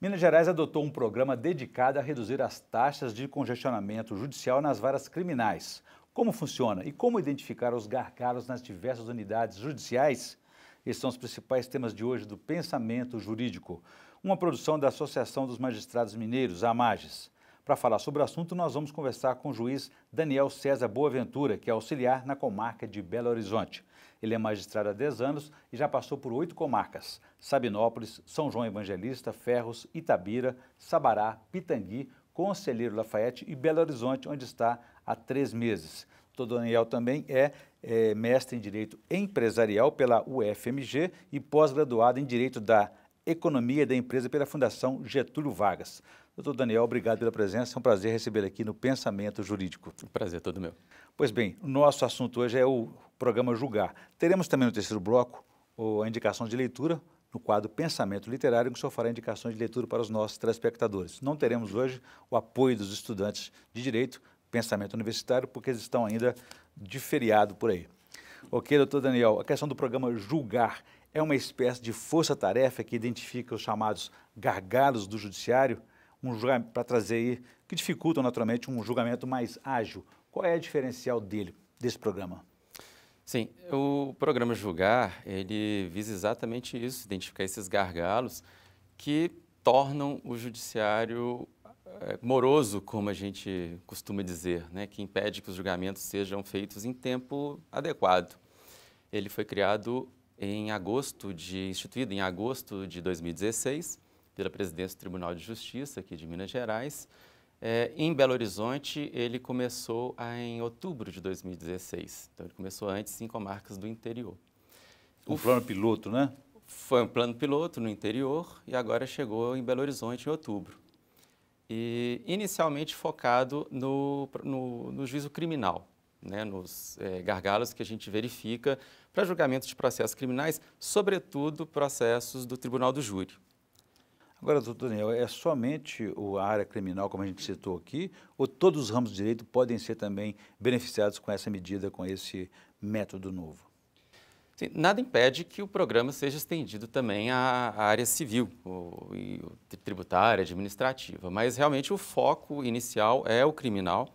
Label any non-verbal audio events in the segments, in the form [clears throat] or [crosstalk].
Minas Gerais adotou um programa dedicado a reduzir as taxas de congestionamento judicial nas varas criminais. Como funciona e como identificar os gargalos nas diversas unidades judiciais? Esses são os principais temas de hoje do Pensamento Jurídico uma produção da Associação dos Magistrados Mineiros, a AMAGES. Para falar sobre o assunto, nós vamos conversar com o juiz Daniel César Boaventura, que é auxiliar na comarca de Belo Horizonte. Ele é magistrado há 10 anos e já passou por oito comarcas: Sabinópolis, São João Evangelista, Ferros, Itabira, Sabará, Pitangui, Conselheiro Lafayette e Belo Horizonte, onde está há três meses. O Daniel também é, é mestre em Direito Empresarial pela UFMG e pós-graduado em Direito da Economia da Empresa pela Fundação Getúlio Vargas. Doutor Daniel, obrigado pela presença. É um prazer recebê-lo aqui no Pensamento Jurídico. prazer é todo meu. Pois bem, o nosso assunto hoje é o programa Julgar. Teremos também no terceiro bloco a indicação de leitura no quadro Pensamento Literário, que o senhor fará indicações de leitura para os nossos telespectadores. Não teremos hoje o apoio dos estudantes de Direito, Pensamento Universitário, porque eles estão ainda de feriado por aí. Ok, doutor Daniel, a questão do programa Julgar é uma espécie de força-tarefa que identifica os chamados gargalos do judiciário um para trazer aí, que dificultam naturalmente um julgamento mais ágil. Qual é a diferencial dele, desse programa? Sim, o programa Julgar, ele visa exatamente isso, identificar esses gargalos que tornam o judiciário eh, moroso, como a gente costuma dizer, né? que impede que os julgamentos sejam feitos em tempo adequado. Ele foi criado em agosto de instituído em agosto de 2016 pela presidência do Tribunal de Justiça aqui de Minas Gerais. É, em Belo Horizonte, ele começou em outubro de 2016. Então, ele começou antes em comarcas do interior. Um o plano piloto, né? Foi um plano piloto no interior e agora chegou em Belo Horizonte em outubro. E inicialmente focado no, no, no juízo criminal, né, nos é, gargalos que a gente verifica para julgamento de processos criminais, sobretudo processos do Tribunal do Júri. Agora, doutor Daniel, é somente a área criminal, como a gente citou aqui, ou todos os ramos de direito podem ser também beneficiados com essa medida, com esse método novo? Sim, nada impede que o programa seja estendido também à, área civil, ou, e, tributária, administrativa, mas realmente o foco inicial é o criminal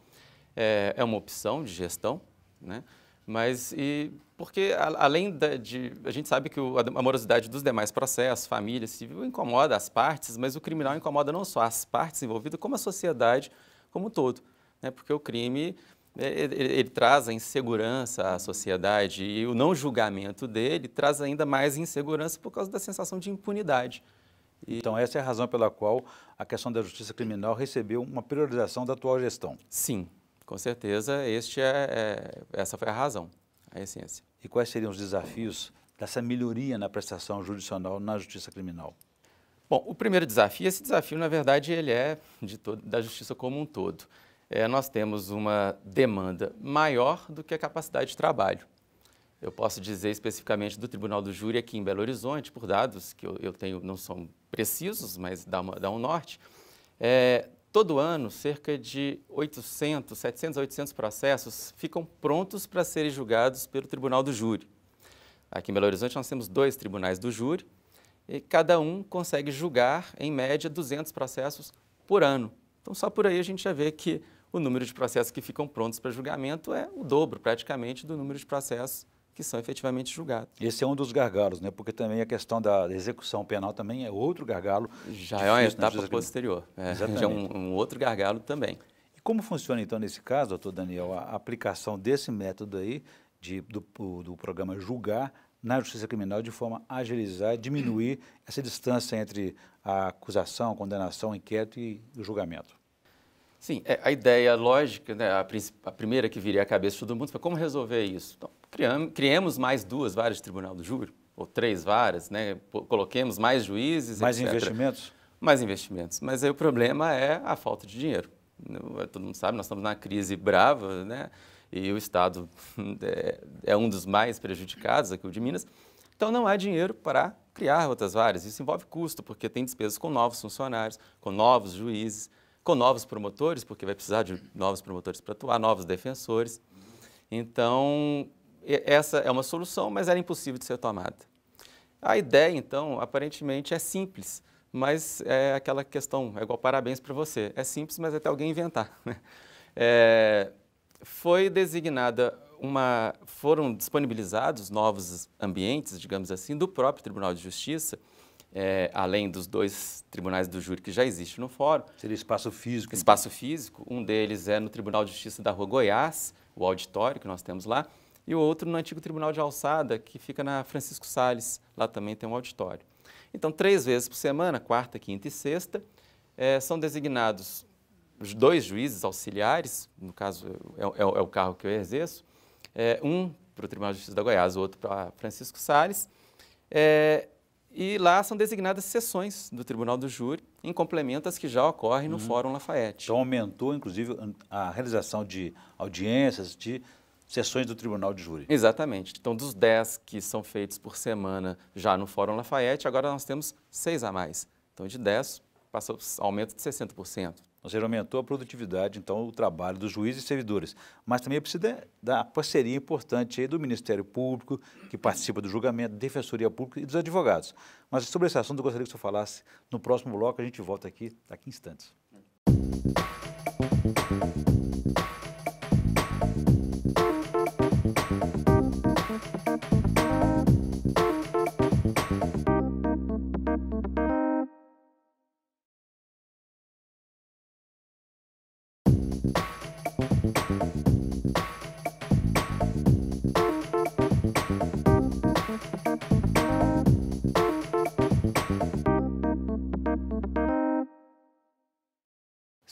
é, é uma opção de gestão, né? Mas e porque a, além da, de a gente sabe que o, a morosidade dos demais processos, família, civil incomoda as partes, mas o criminal incomoda não só as partes envolvidas, como a sociedade como um todo, né? Porque o crime é, ele, ele, ele, traz a insegurança à sociedade e o não julgamento dele traz ainda mais insegurança por causa da sensação de impunidade. E... Então, essa é a razão pela qual a questão da justiça criminal recebeu uma priorização da atual gestão. Sim, com certeza, este é, é, essa foi a razão, a essência. E quais seriam os desafios dessa melhoria na prestação judicial na justiça criminal? Bom, o primeiro desafio, esse desafio, na verdade, ele é da justiça como um todo. É, nós temos uma demanda maior do que a capacidade de trabalho. Eu posso dizer especificamente do Tribunal do Júri aqui em Belo Horizonte, por dados que eu, eu tenho, não são precisos, mas dá, uma, dá um norte. É, Todo ano, cerca de 800, 700 a 800 processos ficam prontos para serem julgados pelo Tribunal do Júri. Aqui em Belo Horizonte nós temos dois tribunais do júri e cada um consegue julgar, em média, 200 processos por ano. Então, só por aí a gente já vê que o número de processos que ficam prontos para julgamento é o dobro, praticamente, do número de processos que são efetivamente julgados. Esse é um dos gargalos, né? Porque também a questão da execução penal também é outro gargalo. Já é uma né? etapa posterior. É, já é um, um, outro gargalo também. E como funciona então nesse caso, doutor Daniel, a aplicação desse método aí de, do, do programa julgar na justiça criminal de forma a agilizar, diminuir [clears throat] essa distância entre a acusação, a condenação, o inquérito e o julgamento? Sim, é, a ideia lógica, né, a, a, primeira que viria à cabeça de todo mundo foi como resolver isso? Então, criemos mais duas varas de tribunal do júri, ou três varas, né? coloquemos mais juízes. Mais etc. investimentos? Mais investimentos. Mas aí o problema é a falta de dinheiro. Todo mundo sabe, nós estamos na crise brava, né? e o Estado [laughs] é, é, um dos mais prejudicados aqui, o de Minas. Então não há dinheiro para criar outras varas. Isso envolve custo, porque tem despesas com novos funcionários, com novos juízes, com novos promotores, porque vai precisar de novos promotores para atuar, novos defensores. Então, essa é uma solução, mas era impossível de ser tomada. A ideia, então, aparentemente é simples, mas é aquela questão, é igual parabéns para você. É simples, mas é até alguém inventar. [laughs] Né? É, foi designada uma, foram disponibilizados novos ambientes, digamos assim, do próprio Tribunal de Justiça, é, além dos dois tribunais do júri que já existem no fórum. Seria espaço físico? Então? Espaço físico. Um deles é no Tribunal de Justiça da Rua Goiás, o auditório que nós temos lá e o outro no antigo Tribunal de Alçada, que fica na Francisco Sales, lá também tem um auditório. Então, três vezes por semana, quarta, quinta e sexta, é, são designados os dois juízes auxiliares, no caso é, é, é o cargo que eu exerço, eh, um para o Tribunal de Justiça da Goiás, o outro para Francisco Sales, eh, e lá são designadas sessões do Tribunal do Júri, em complemento às que já ocorrem no uhum. Fórum Lafayette. Então aumentou, inclusive, a realização de audiências, de sessões do Tribunal de Júri. Exatamente. Então, dos 10 que são feitos por semana já no Fórum Lafayette, agora nós temos seis a mais. Então, de 10, passou aumento de 60%. Ou seja, aumentou a produtividade, então, o trabalho dos juízes e servidores. Mas também precisa da parceria importante aí do Ministério Público, que participa do julgamento, da Defensoria Pública e dos advogados. Mas sobre esse assunto eu gostaria que você falasse no próximo bloco, a gente volta aqui daqui a instantes. Música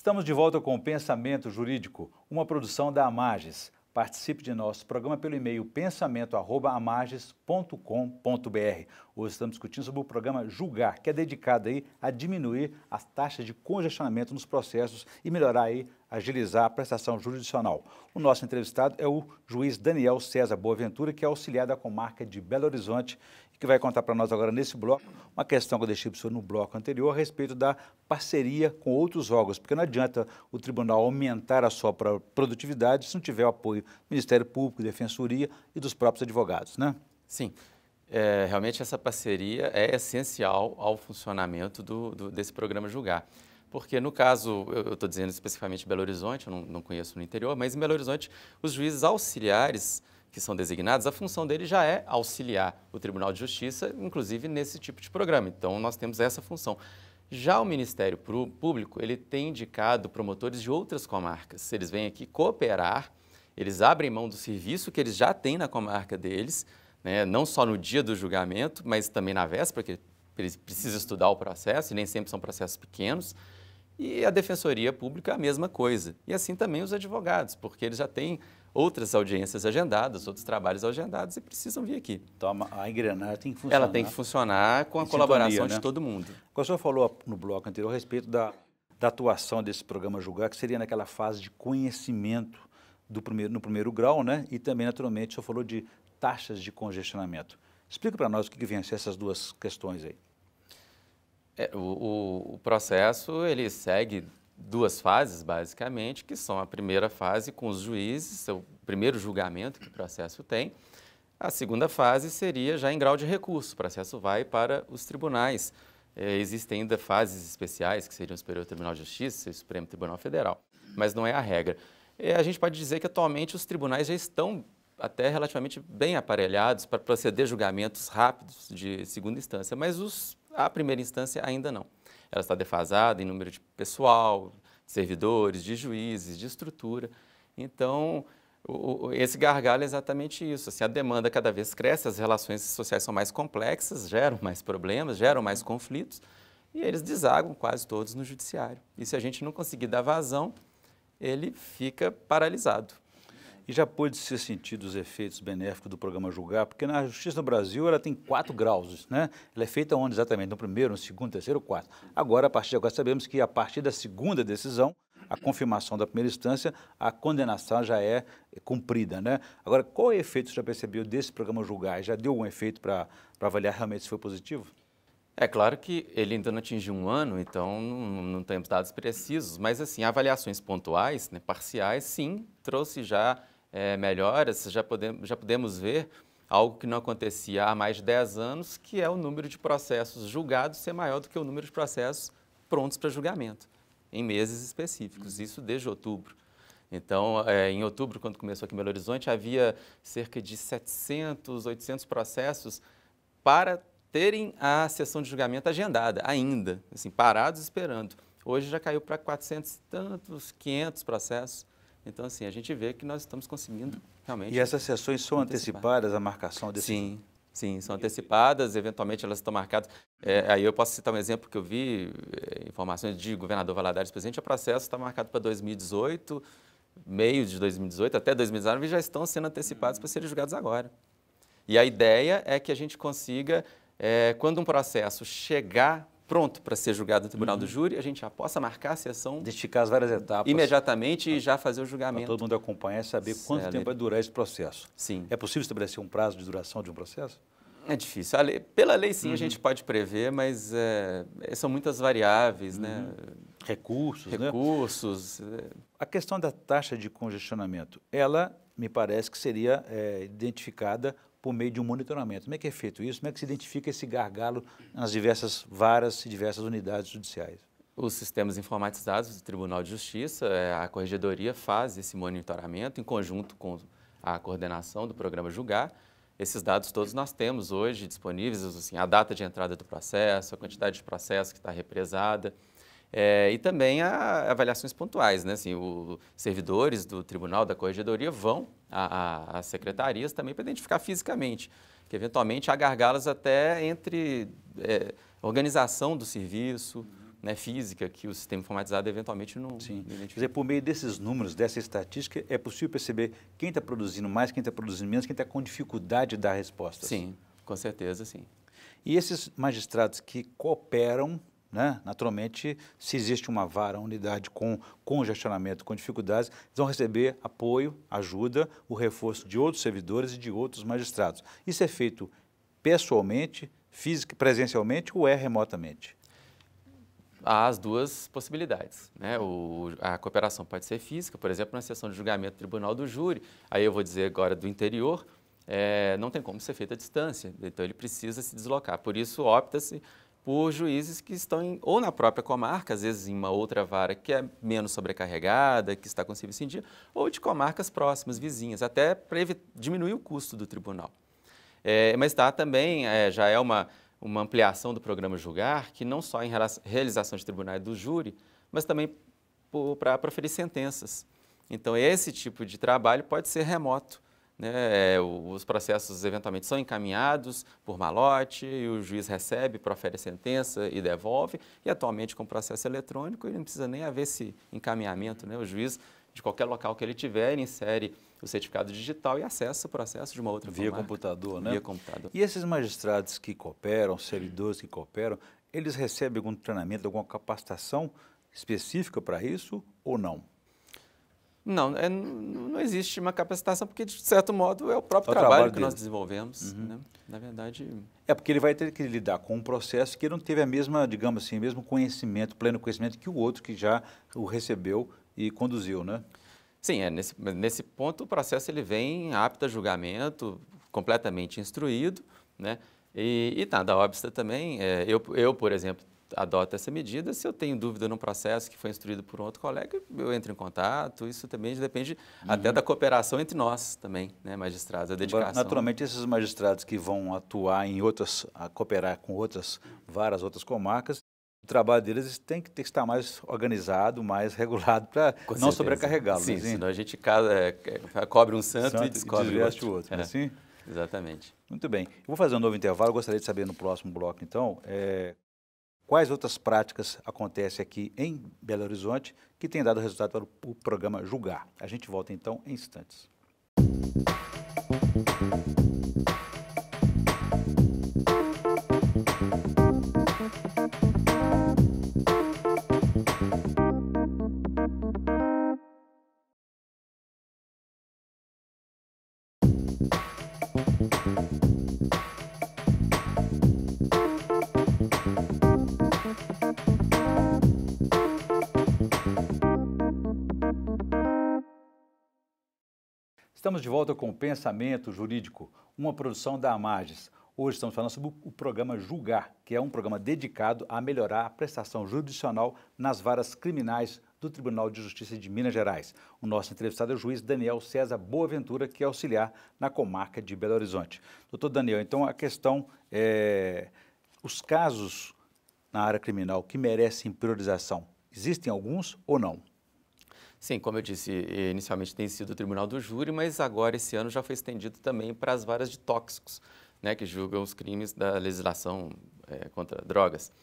Estamos de volta com o Pensamento Jurídico, uma produção da Amages. Participe de nosso programa pelo e-mail pensamento@amages.com.br. Hoje estamos discutindo sobre o programa Julgar, que é dedicado aí a diminuir as taxas de congestionamento nos processos e melhorar aí, agilizar a prestação jurisdicional. O nosso entrevistado é o juiz Daniel César Boaventura, que é auxiliar da comarca de Belo Horizonte que vai contar para nós agora nesse bloco uma questão que eu deixei para o senhor no bloco anterior a respeito da parceria com outros órgãos, porque não adianta o tribunal aumentar a sua produtividade se não tiver o apoio do Ministério Público, Defensoria e dos próprios advogados, né? Sim. É, realmente essa parceria é essencial ao funcionamento do, do, desse programa julgar. Porque no caso, eu estou dizendo especificamente Belo Horizonte, eu não, não, conheço no interior, mas em Belo Horizonte os juízes auxiliares que são designados, a função dele já é auxiliar o Tribunal de Justiça, inclusive nesse tipo de programa. Então, nós temos essa função. Já o Ministério Público, ele tem indicado promotores de outras comarcas. Eles vêm aqui cooperar, eles abrem mão do serviço que eles já têm na comarca deles, né? não só no dia do julgamento, mas também na véspera, porque eles precisam estudar o processo, e nem sempre são processos pequenos. E a Defensoria Pública é a mesma coisa. E assim também os advogados, porque eles já têm outras audiências agendadas, outros trabalhos agendados e precisam vir aqui. Então a engrenagem tem que funcionar. Ela tem que funcionar com a colaboração sintonia, né? de todo mundo. O senhor falou no bloco anterior a respeito da, da atuação desse programa julgar, que seria naquela fase de conhecimento do primeiro, no primeiro grau, né? E também, naturalmente, o senhor falou de taxas de congestionamento. Explica para nós o que, que vem a ser essas duas questões aí. É, o, o, o processo ele segue duas fases, basicamente, que são a primeira fase com os juízes, é o primeiro julgamento que o processo tem. A segunda fase seria já em grau de recurso, o processo vai para os tribunais. É, existem ainda fases especiais, que seriam o Superior Tribunal de Justiça e o Supremo Tribunal Federal, mas não é a regra. É, a gente pode dizer que atualmente os tribunais já estão até relativamente bem aparelhados para proceder julgamentos rápidos de segunda instância, mas os, a primeira instância ainda não ela está defasada em número de pessoal, de servidores, de juízes, de estrutura. Então, o, esse gargalo é exatamente isso. Assim, a demanda cada vez cresce, as relações sociais são mais complexas, geram mais problemas, geram mais conflitos, e eles desagam quase todos no judiciário. E se a gente não conseguir dar vazão, ele fica paralisado e já pôde ser sentido os efeitos benéficos do programa Julgar, porque na Justiça no Brasil ela tem quatro graus, né? Ela é feita onde exatamente? No primeiro, no segundo, terceiro, quarto. Agora, a partir de agora, sabemos que a partir da segunda decisão, a confirmação da primeira instância, a condenação já é cumprida, né? Agora, qual é o efeito você já percebeu desse programa Julgar? Já deu algum efeito para avaliar realmente se foi positivo? É claro que ele ainda não atingiu um ano, então não, não temos dados precisos, mas assim, avaliações pontuais, né, parciais, sim, trouxe já é, melhoras, já podemos, já podemos ver algo que não acontecia há mais de 10 anos, que é o número de processos julgados ser maior do que o número de processos prontos para julgamento, em meses específicos, isso desde outubro. Então, é, em outubro, quando começou aqui em Belo Horizonte, havia cerca de 700, 800 processos para terem a sessão de julgamento agendada, ainda, assim, parados esperando. Hoje já caiu para 400 e tantos, 500 processos. Então, assim, a gente vê que nós estamos conseguindo realmente. E essas sessões são antecipadas, a marcação desse. Sim, sim, são antecipadas, eventualmente elas estão marcadas. É, aí eu posso citar um exemplo que eu vi, é, informações de governador Valadares presente, o processo está marcado para 2018, meio de 2018 até 2019, já estão sendo antecipados para serem julgados agora. E a ideia é que a gente consiga, é, quando um processo chegar pronto para ser julgado no tribunal uhum. do júri, a gente já possa marcar a sessão. Desticar as várias etapas. Imediatamente e já fazer o julgamento. Para todo mundo acompanhar e saber quanto é tempo vai durar esse processo. Sim. É possível estabelecer um prazo de duração de um processo? É difícil. Lei, pela lei, sim, uhum. a gente pode prever, mas é, é são muitas variáveis, né? uhum. né? Recursos, Recursos. Né? A questão da taxa de congestionamento, ela me parece que seria é, identificada por meio de um monitoramento. Como é que é feito isso? Como é que se identifica esse gargalo nas diversas varas e diversas unidades judiciais? Os sistemas informatizados do Tribunal de Justiça, é, a Corregedoria faz esse monitoramento em conjunto com a coordenação do programa Julgar. Esses dados todos nós temos hoje disponíveis, assim, a data de entrada do processo, a quantidade de processo que está represada, é, e também a avaliações pontuais, né? Assim, os servidores do tribunal, da corregedoria vão às secretarias também para identificar fisicamente, que eventualmente há gargalas até entre é, organização do serviço, né, física que o sistema informatizado eventualmente não. Sim. Não Quer dizer, por meio desses números, dessa estatística, é possível perceber quem está produzindo mais, quem está produzindo menos, quem está com dificuldade de dar respostas. Sim, com certeza, sim. E esses magistrados que cooperam né? Naturalmente, se existe uma vara, uma unidade com congestionamento, com dificuldades, eles vão receber apoio, ajuda, o reforço de outros servidores e de outros magistrados. Isso é feito pessoalmente, física, presencialmente ou é remotamente? Há as duas possibilidades. Né? O, a cooperação pode ser física, por exemplo, na sessão de julgamento do tribunal do júri. Aí eu vou dizer agora do interior, é, não tem como ser feita à distância, então ele precisa se deslocar. Por isso, opta-se por juízes que estão em, ou na própria comarca, às vezes em uma outra vara que é menos sobrecarregada, que está com serviço em dia, ou de comarcas próximas, vizinhas, até para diminuir o custo do tribunal. É, mas está também, é, já é uma, uma ampliação do programa Julgar, que não só em relação, realização de tribunais do júri, mas também para proferir sentenças. Então, esse tipo de trabalho pode ser remoto. Né, é, os processos eventualmente são encaminhados por malote e o juiz recebe, profere a sentença e devolve. E atualmente com processo eletrônico ele não precisa nem haver esse encaminhamento, né? O juiz de qualquer local que ele tiver, ele insere o certificado digital e acessa o processo de uma outra via comarca, computador, né? Via computador. E esses magistrados que cooperam, servidores que cooperam, eles recebem algum treinamento, alguma capacitação específica para isso ou não? Não, é, não existe uma capacitação, porque, de certo modo, é o próprio é o trabalho, trabalho, que nós desenvolvemos. Uhum. Né? Na verdade. É, porque ele vai ter que lidar com um processo que não teve a mesma, digamos assim, o mesmo conhecimento, pleno conhecimento que o outro que já o recebeu e conduziu, né? Sim, é, nesse, nesse ponto o processo ele vem apto a julgamento, completamente instruído, né? E, e nada, óbvio, também, é, eu, eu, por exemplo, adota essa medida. Se eu tenho dúvida num processo que foi instruído por um outro colega, eu entro em contato. Isso também depende uhum. até da cooperação entre nós também, né, magistrados, a dedicação. Agora, naturalmente, esses magistrados que vão atuar em outras, a cooperar com outras várias outras comarcas, o trabalho deles tem que, ter que estar mais organizado, mais [laughs] regulado, para não sobrecarregá-los. Né? Sim, sim, senão a gente casa, é, é, cobre um santo, santo e descobre e o outro. É, é. Assim? Exatamente. Muito bem. Eu vou fazer um novo intervalo. Eu gostaria de saber no próximo bloco, então, é, quais outras práticas acontecem aqui em Belo Horizonte que tem dado resultado para o programa Julgar. A gente volta então em instantes. Estamos de volta com o Pensamento Jurídico, uma produção da Amages. Hoje estamos falando sobre o programa Julgar, que é um programa dedicado a melhorar a prestação jurisdicional nas varas criminais do Tribunal de Justiça de Minas Gerais. O nosso entrevistado é o juiz Daniel César Boaventura, que é auxiliar na comarca de Belo Horizonte. Doutor Daniel, então a questão é os casos na área criminal que merecem priorização, existem alguns ou não? Sim, como eu disse, inicialmente tem sido o Tribunal do Júri, mas agora esse ano já foi estendido também para as varas de tóxicos, né, que julgam os crimes da legislação é, contra drogas.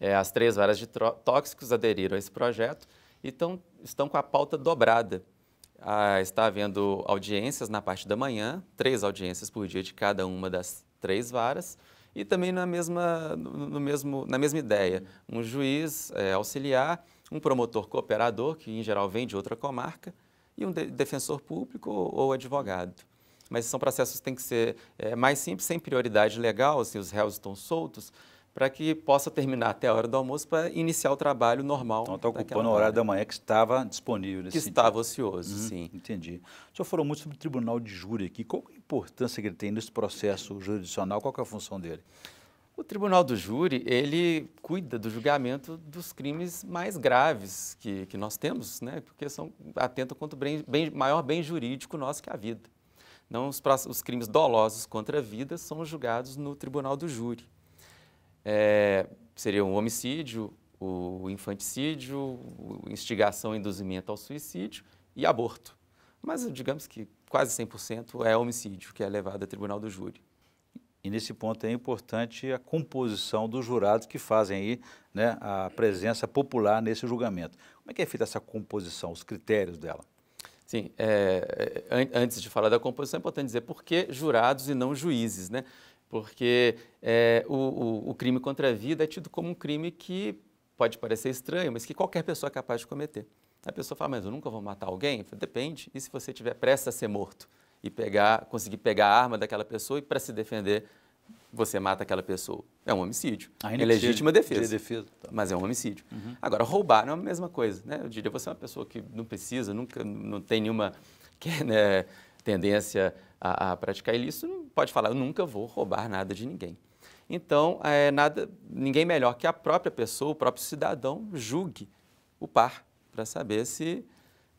É, as três varas de tóxicos aderiram a esse projeto e tão, estão com a pauta dobrada. Ah, está havendo audiências na parte da manhã, três audiências por dia de cada uma das três varas, e também na mesma, no, mesmo, na mesma ideia, um juiz é, auxiliar um promotor cooperador, que em geral vem de outra comarca, e um de defensor público ou, ou, advogado. Mas são processos que têm que ser é, mais simples, sem prioridade legal, assim, os réus estão soltos, para que possa terminar até a hora do almoço para iniciar o trabalho normal. Então está ocupando o horário da manhã que estava disponível. Nesse que sentido. estava ocioso, uhum, sim. Entendi. O senhor falou muito sobre o tribunal de júri aqui. Qual a importância que ele tem nesse processo jurisdicional? Qual é a função dele? O tribunal do júri, ele cuida do julgamento dos crimes mais graves que, que nós temos, né? porque são, atentam contra o bem, bem, maior bem jurídico nosso que é a vida. Não os, os crimes dolosos contra a vida são julgados no tribunal do júri. É, seria um homicídio, o infanticídio, o instigação e induzimento ao suicídio e aborto. Mas digamos que quase 100% é homicídio que é levado a tribunal do júri. E nesse ponto é importante a composição dos jurados que fazem aí né, a presença popular nesse julgamento. Como é que é feita essa composição, os critérios dela? Sim, é, é antes de falar da composição, é importante dizer por que jurados e não juízes, né? Porque é, o, o, o, crime contra a vida é tido como um crime que pode parecer estranho, mas que qualquer pessoa é capaz de cometer. A pessoa fala, mas eu nunca vou matar alguém? Falo, Depende, e se você tiver pressa a ser morto? e pegar, conseguir pegar a arma daquela pessoa e para se defender você mata aquela pessoa. É um homicídio. Ainda é legítima defesa. De defesa tá. Mas é um homicídio. Uhum. Agora, roubar não é a mesma coisa. Né? Eu diria, você é uma pessoa que não precisa, nunca, não tem nenhuma [laughs] que, né, tendência a, a, praticar ilícito, não pode falar, eu nunca vou roubar nada de ninguém. Então, é nada, ninguém melhor que a própria pessoa, o próprio cidadão, julgue o par para saber se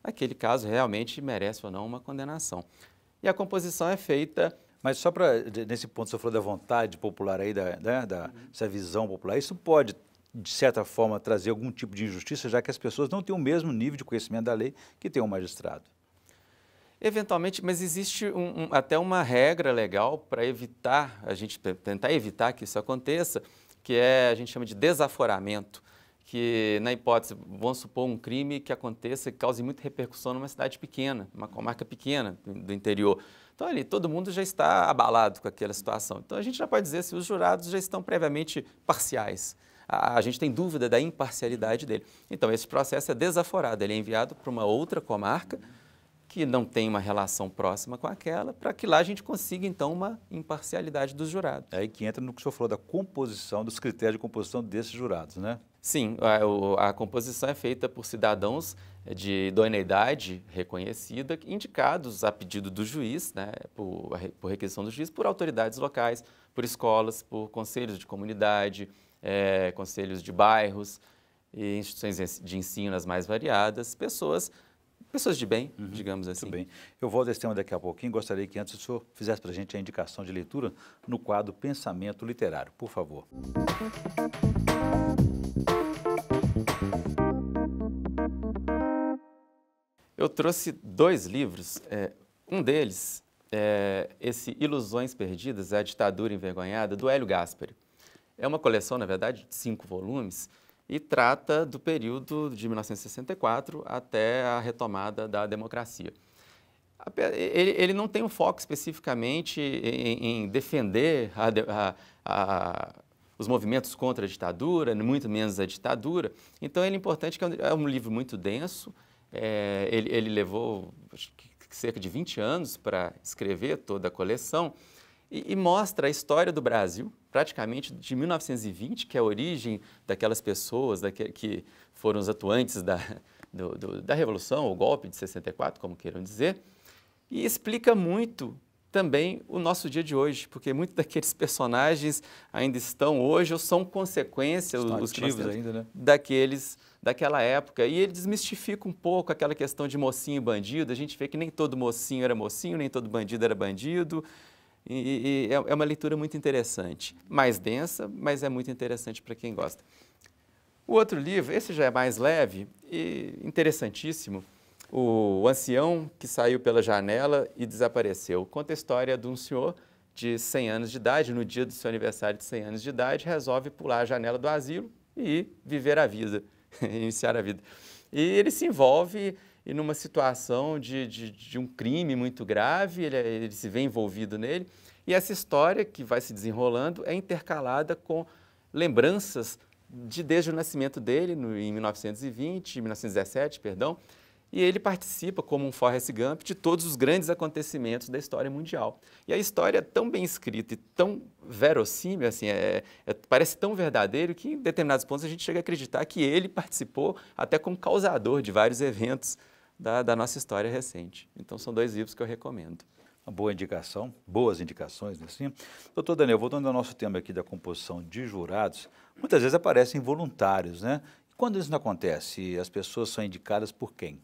aquele caso realmente merece ou não uma condenação e a composição é feita. Mas só para, nesse ponto, você falou da vontade popular aí, da, né, da, uhum. visão popular, isso pode, de certa forma, trazer algum tipo de injustiça, já que as pessoas não têm o mesmo nível de conhecimento da lei que tem um magistrado. Eventualmente, mas existe um, um, até uma regra legal para evitar, a gente tentar evitar que isso aconteça, que é, a gente chama de desaforamento que, na hipótese, vamos supor um crime que aconteça e cause muita repercussão numa cidade pequena, uma comarca pequena do interior. Então, ali, todo mundo já está abalado com aquela situação. Então, a gente já pode dizer se os jurados já estão previamente parciais. A, a gente tem dúvida da imparcialidade dele. Então, esse processo é desaforado, ele é enviado para uma outra comarca que não tem uma relação próxima com aquela, para que lá a gente consiga, então, uma imparcialidade dos jurados. É aí que entra no que o senhor falou da composição, dos critérios de composição desses jurados, né? Sim, a, a, composição é feita por cidadãos eh, de idoneidade reconhecida, indicados a pedido do juiz, né, por, por requisição do juiz, por autoridades locais, por escolas, por conselhos de comunidade, é, conselhos de bairros, e instituições de ensino as mais variadas, pessoas pessoas de bem, uhum, digamos assim. Muito bem. Eu volto a esse tema daqui a pouquinho. Gostaria que antes o senhor fizesse para a gente a indicação de leitura no quadro Pensamento Literário, por favor. Música Eu trouxe dois livros. É, um deles, é, esse Ilusões Perdidas, A Ditadura Envergonhada, do Hélio Gaspari. É uma coleção, na verdade, de cinco volumes e trata do período de 1964 até a retomada da democracia. Ele, ele não tem um foco especificamente em, em defender a, a, a, os movimentos contra a ditadura, muito menos a ditadura. Então, é importante que é um é livro muito denso, é, ele, ele, levou cerca de 20 anos para escrever toda a coleção e, e, mostra a história do Brasil, praticamente de 1920, que é a origem daquelas pessoas daque, que foram os atuantes da, do, do, da Revolução, o golpe de 64, como queiram dizer, e explica muito também o nosso dia de hoje, porque muitos daqueles personagens ainda estão hoje ou são consequência, os ativos ainda, né? daqueles daquela época. E ele desmistifica um pouco aquela questão de mocinho e bandido. A gente vê que nem todo mocinho era mocinho, nem todo bandido era bandido. E, e é, é uma leitura muito interessante. Mais densa, mas é muito interessante para quem gosta. O outro livro, esse já é mais leve e interessantíssimo, o ancião que saiu pela janela e desapareceu. Conta a história de um senhor de 100 anos de idade, no dia do seu aniversário de 100 anos de idade, resolve pular a janela do asilo e viver a vida. [laughs] iniciar a vida. E ele se envolve e numa situação de, de, de, um crime muito grave, ele, é, ele, se vê envolvido nele. E essa história que vai se desenrolando é intercalada com lembranças de desde o nascimento dele, no, em 1920, 1917, perdão, e ele participa como um Forrest Gump de todos os grandes acontecimentos da história mundial. E a história é tão bem escrita e tão verossímil, assim, é, é, parece tão verdadeiro que em determinados pontos a gente chega a acreditar que ele participou até como causador de vários eventos da, da nossa história recente. Então são dois livros que eu recomendo. Uma boa indicação, boas indicações, né? Assim. Doutor Daniel, voltando ao nosso tema aqui da composição de jurados, muitas vezes aparecem voluntários, né? E quando isso não acontece, as pessoas são indicadas por quem?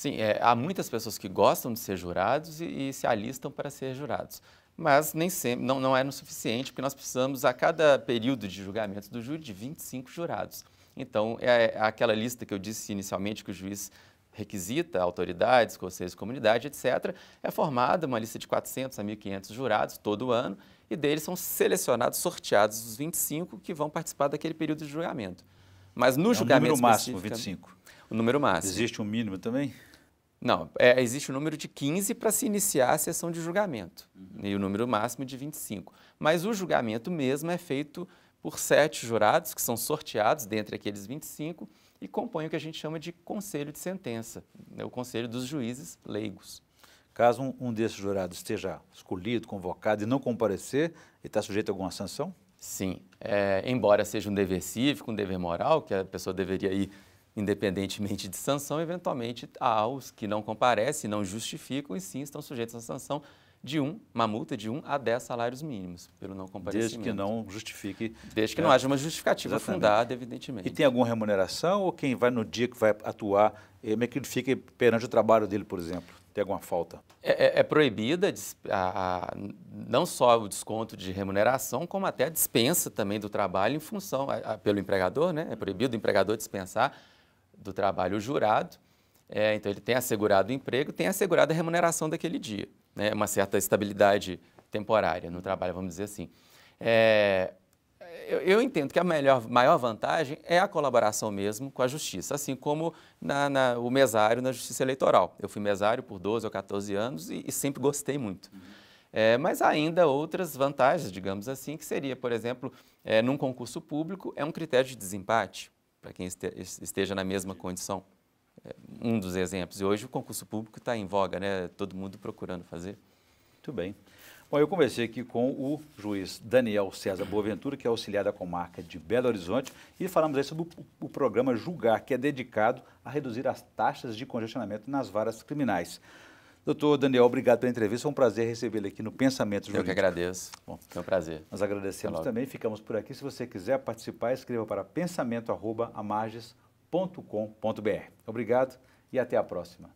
Sim, é, há muitas pessoas que gostam de ser jurados e, e se alistam para ser jurados. Mas nem sempre, não, não é no suficiente, porque nós precisamos, a cada período de julgamento do júri, de 25 jurados. Então, é, é aquela lista que eu disse inicialmente que o juiz requisita autoridades, conselhos, comunidade, etc., é formada uma lista de 400 a 1.500 jurados todo ano e deles são selecionados, sorteados os 25 que vão participar daquele período de julgamento. Mas no é julgamento. O número máximo, 25. O número máximo. Existe um mínimo também? Não, é, existe o um número de 15 para se iniciar a sessão de julgamento uhum. e o número máximo de 25. Mas o julgamento mesmo é feito por sete jurados que são sorteados dentre aqueles 25 e compõem o que a gente chama de conselho de sentença, né, o conselho dos juízes leigos. Caso um, um desses jurados esteja escolhido, convocado e não comparecer, ele está sujeito a alguma sanção? Sim, é, embora seja um dever cívico, um dever moral, que a pessoa deveria ir independentemente de sanção, eventualmente há os que não comparecem, não justificam e sim estão sujeitos à sanção de um, uma multa de 1 um a 10 salários mínimos pelo não comparecimento. Desde que não justifique. Desde que é, não haja uma justificativa exatamente. fundada, evidentemente. E tem alguma remuneração ou quem vai no dia que vai atuar, é, meio que fica perante o trabalho dele, por exemplo? Tem alguma falta? É, é, é proibida a, a, não só o desconto de remuneração, como até a dispensa também do trabalho em função, a, pelo empregador, né? É proibido o empregador dispensar do trabalho jurado, é, então ele tem assegurado o emprego, tem assegurado a remuneração daquele dia, né? uma certa estabilidade temporária no trabalho, vamos dizer assim. É, eu, eu, entendo que a melhor, maior vantagem é a colaboração mesmo com a justiça, assim como na, na, o mesário na justiça eleitoral. Eu fui mesário por 12 ou 14 anos e, e sempre gostei muito. É, mas ainda outras vantagens, digamos assim, que seria, por exemplo, é, num concurso público, é um critério de desempate para quem esteja na mesma condição. É um dos exemplos. E hoje o concurso público está em voga, né? todo mundo procurando fazer. Muito bem. Bom, eu conversei aqui com o juiz Daniel César Boaventura, que é auxiliar da comarca de Belo Horizonte, e falamos aí sobre o programa Julgar, que é dedicado a reduzir as taxas de congestionamento nas varas criminais. Doutor Daniel, obrigado pela entrevista. Foi um prazer recebê-lo aqui no Pensamento Jurídico. Eu que agradeço. Bom, foi um prazer. Nós agradecemos também. Ficamos por aqui. Se você quiser participar, escreva para pensamento@amages.com.br. Obrigado e até a próxima.